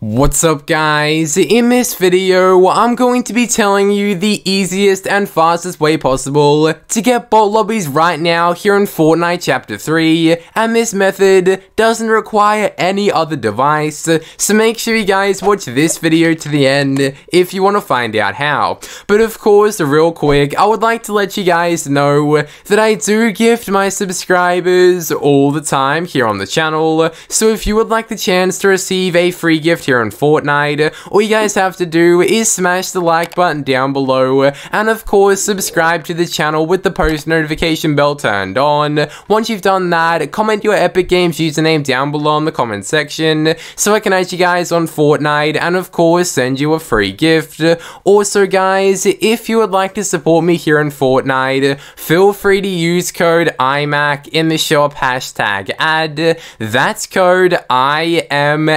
What's up guys, in this video I'm going to be telling you the easiest and fastest way possible to get bot lobbies right now here in Fortnite Chapter 3 and this method doesn't require any other device so make sure you guys watch this video to the end if you want to find out how. But of course real quick I would like to let you guys know that I do gift my subscribers all the time here on the channel so if you would like the chance to receive a free gift here on Fortnite, all you guys have to do is smash the like button down below, and of course, subscribe to the channel with the post notification bell turned on. Once you've done that, comment your Epic Games username down below in the comment section, so I can add you guys on Fortnite, and of course, send you a free gift. Also, guys, if you would like to support me here in Fortnite, feel free to use code IMAC in the shop hashtag ad. That's code IMAC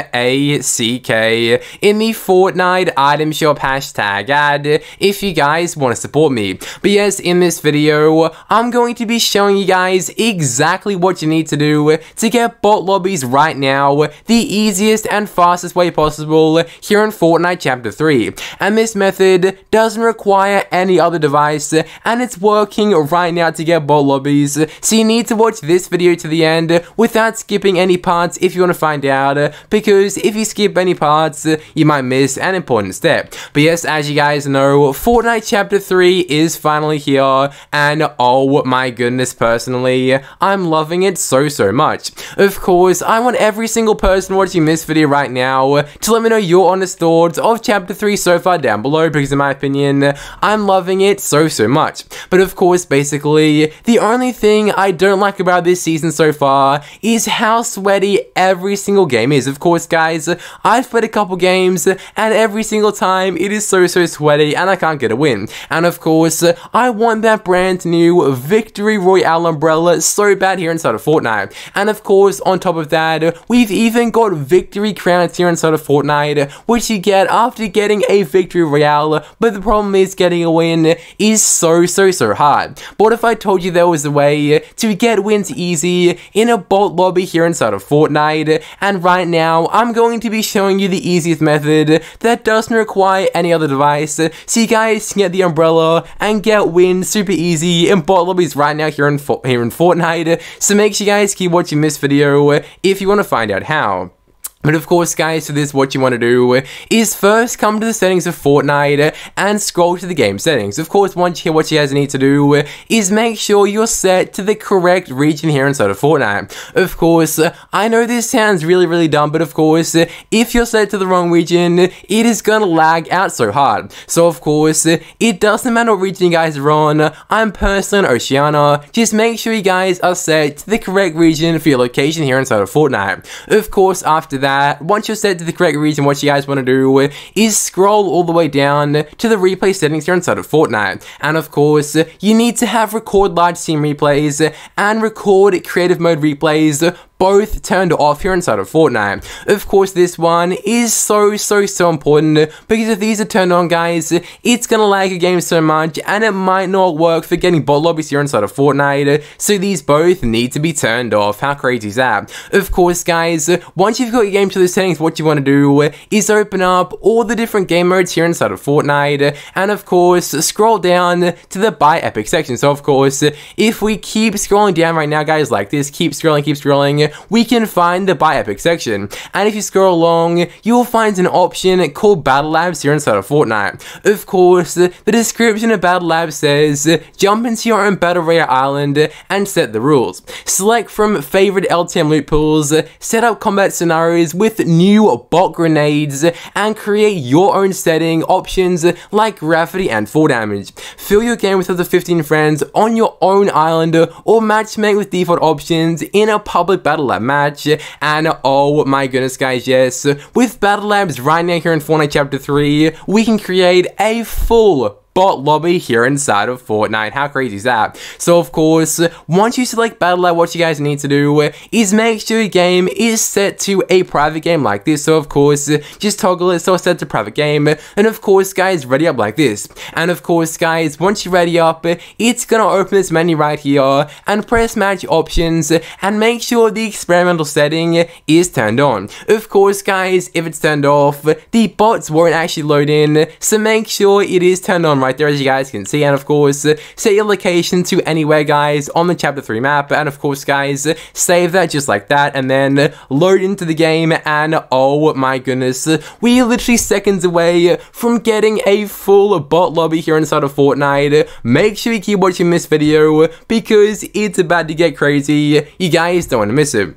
50 in the Fortnite item shop hashtag ad if you guys want to support me. But yes, in this video, I'm going to be showing you guys exactly what you need to do to get bot lobbies right now the easiest and fastest way possible here in Fortnite Chapter 3. And this method doesn't require any other device and it's working right now to get bot lobbies so you need to watch this video to the end without skipping any parts if you want to find out because if you skip any parts, you might miss an important step. But yes, as you guys know, Fortnite Chapter 3 is finally here, and oh my goodness, personally, I'm loving it so, so much. Of course, I want every single person watching this video right now to let me know your honest thoughts of Chapter 3 so far down below, because in my opinion, I'm loving it so, so much. But of course, basically, the only thing I don't like about this season so far is how sweaty every single game is. Of course, guys, I I've played a couple games and every single time it is so, so sweaty and I can't get a win. And of course, I want that brand new Victory Royale umbrella so bad here inside of Fortnite. And of course, on top of that, we've even got Victory Crowns here inside of Fortnite, which you get after getting a Victory Royale, but the problem is getting a win is so, so, so hard. But if I told you there was a way to get wins easy in a bot lobby here inside of Fortnite, and right now, I'm going to be showing showing you the easiest method that doesn't require any other device, so you guys can get the umbrella and get wins super easy in bot lobbies right now here in, here in Fortnite, so make sure you guys keep watching this video if you want to find out how. But of course guys, for this what you want to do is first come to the settings of Fortnite and scroll to the game settings. Of course, once you hear what you guys need to do is make sure you're set to the correct region here inside of Fortnite. Of course, I know this sounds really really dumb, but of course, if you're set to the wrong region, it is gonna lag out so hard. So of course, it doesn't matter what region you guys are on, I'm personally on Oceania, just make sure you guys are set to the correct region for your location here inside of Fortnite. Of course, after that, that once you're set to the correct region, what you guys want to do is scroll all the way down to the replay settings here inside of Fortnite. And of course, you need to have record large scene replays and record creative mode replays both turned off here inside of Fortnite. Of course, this one is so, so, so important because if these are turned on, guys, it's gonna lag a game so much and it might not work for getting bot lobbies here inside of Fortnite. So these both need to be turned off. How crazy is that? Of course, guys, once you've got your game to the settings, what you wanna do is open up all the different game modes here inside of Fortnite and of course, scroll down to the buy epic section. So of course, if we keep scrolling down right now, guys, like this, keep scrolling, keep scrolling, we can find the Buy Epic section. And if you scroll along, you will find an option called Battle Labs here inside of Fortnite. Of course, the description of Battle Labs says, jump into your own Battle Royale island and set the rules. Select from favorite LTM loot pools, set up combat scenarios with new bot grenades, and create your own setting options like gravity and fall damage. Fill your game with other 15 friends on your own island or matchmake with default options in a public battle Battle Lab match. And oh my goodness, guys, yes, with Battle Labs right now here in Fortnite Chapter 3, we can create a full bot lobby here inside of Fortnite. How crazy is that? So of course, once you select Battle Lab, what you guys need to do is make sure your game is set to a private game like this. So of course, just toggle it so it's set to private game. And of course, guys, ready up like this. And of course, guys, once you ready up, it's gonna open this menu right here and press match options and make sure the experimental setting is turned on. Of course, guys, if it's turned off, the bots won't actually load in. So make sure it is turned on right there as you guys can see and of course set your location to anywhere guys on the chapter 3 map and of course guys save that just like that and then load into the game and oh my goodness we are literally seconds away from getting a full bot lobby here inside of Fortnite. Make sure you keep watching this video because it's about to get crazy. You guys don't want to miss it.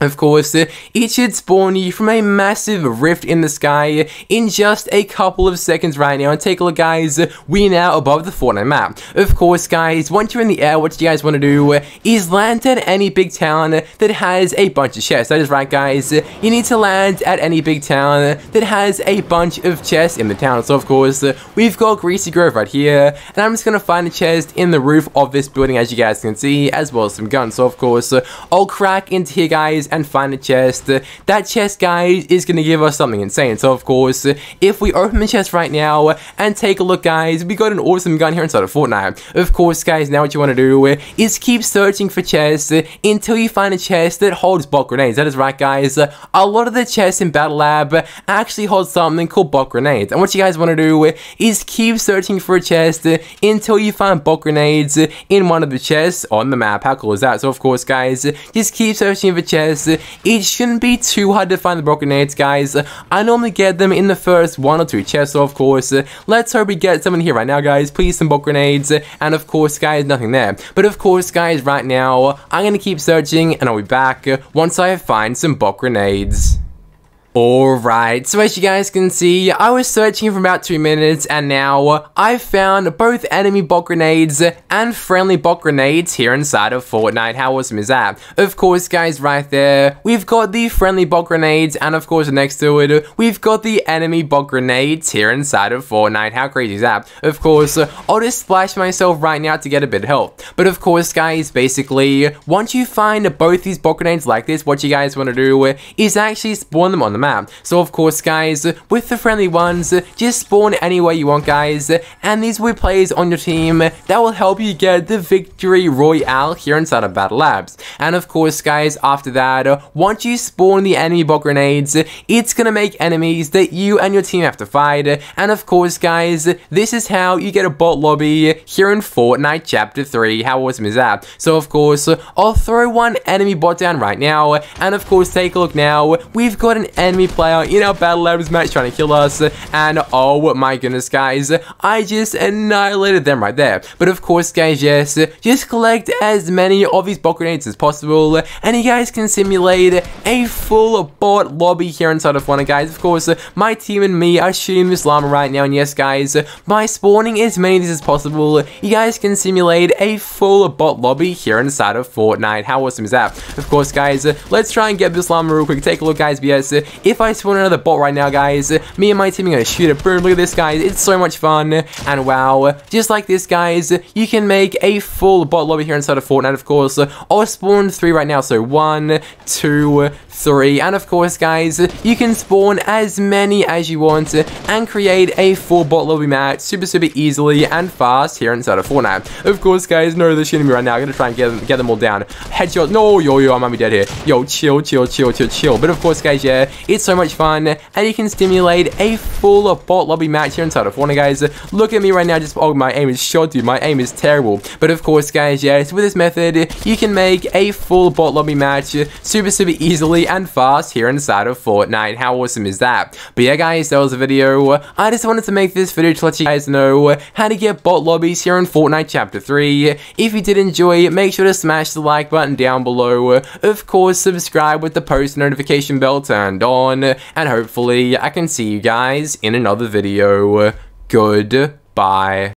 Of course, uh, it should spawn you from a massive rift in the sky uh, in just a couple of seconds right now. And take a look, guys, uh, we are now above the Fortnite map. Of course, guys, once you're in the air, what you guys want to do is land at any big town that has a bunch of chests. That is right, guys. You need to land at any big town that has a bunch of chests in the town. So, of course, we've got Greasy Grove right here. And I'm just going to find a chest in the roof of this building, as you guys can see, as well as some guns. So, of course, I'll crack into here, guys and find a chest. That chest, guys, is going to give us something insane. So, of course, if we open the chest right now and take a look, guys, we got an awesome gun here inside of Fortnite. Of course, guys, now what you want to do is keep searching for chests until you find a chest that holds bot grenades. That is right, guys. A lot of the chests in Battle Lab actually hold something called bot grenades. And what you guys want to do is keep searching for a chest until you find bot grenades in one of the chests on the map. How cool is that? So, of course, guys, just keep searching for chests this. It shouldn't be too hard to find the broken eggs, guys. I normally get them in the first one or two chests, of course. Let's hope we get in here right now, guys. Please, some broken grenades. And of course, guys, nothing there. But of course, guys, right now, I'm gonna keep searching and I'll be back once I find some bot grenades. Alright, so as you guys can see, I was searching for about 2 minutes and now I've found both enemy bot grenades and friendly bot grenades here inside of Fortnite. How awesome is that? Of course guys, right there, we've got the friendly bot grenades and of course next to it, we've got the enemy bot grenades here inside of Fortnite. How crazy is that? Of course, I'll just splash myself right now to get a bit of help. But of course guys, basically, once you find both these bot grenades like this, what you guys want to do is actually spawn them on the map. So of course guys, with the friendly ones, just spawn anywhere you want guys, and these will be players on your team that will help you get the victory royale here inside of Battle Labs. And of course guys, after that, once you spawn the enemy bot grenades, it's gonna make enemies that you and your team have to fight. And of course guys, this is how you get a bot lobby here in Fortnite Chapter 3. How awesome is that? So of course, I'll throw one enemy bot down right now, and of course take a look now, we've got an enemy enemy player in our battle labs match trying to kill us. And oh my goodness, guys, I just annihilated them right there. But of course, guys, yes, just collect as many of these bot grenades as possible. And you guys can simulate a full bot lobby here inside of one, guys. Of course, my team and me are shooting this llama right now. And yes, guys, by spawning as many of these as possible, you guys can simulate a full bot lobby here inside of Fortnite. How awesome is that? Of course, guys, let's try and get this llama real quick. Take a look, guys. But yes, if I spawn another bot right now, guys, me and my team are going to shoot a broom. Look at this, guys. It's so much fun. And wow, just like this, guys, you can make a full bot lobby here inside of Fortnite, of course. I'll spawn three right now. So one, two, three. And of course, guys, you can spawn as many as you want and create a full bot lobby match super, super easily and fast here inside of Fortnite. Of course, guys, no, they're shooting me right now. I'm going to try and get them, get them all down. Headshot. No, yo, yo, I might be dead here. Yo, chill, chill, chill, chill, chill. But of course, guys, yeah, it's so much fun, and you can stimulate a full bot lobby match here inside of Fortnite, guys. Look at me right now, just, oh, my aim is shot, dude. My aim is terrible. But of course, guys, yes, with this method, you can make a full bot lobby match super, super easily and fast here inside of Fortnite. How awesome is that? But yeah, guys, that was the video. I just wanted to make this video to let you guys know how to get bot lobbies here in Fortnite Chapter 3. If you did enjoy, make sure to smash the like button down below. Of course, subscribe with the post notification bell turned on on, and hopefully I can see you guys in another video. Goodbye.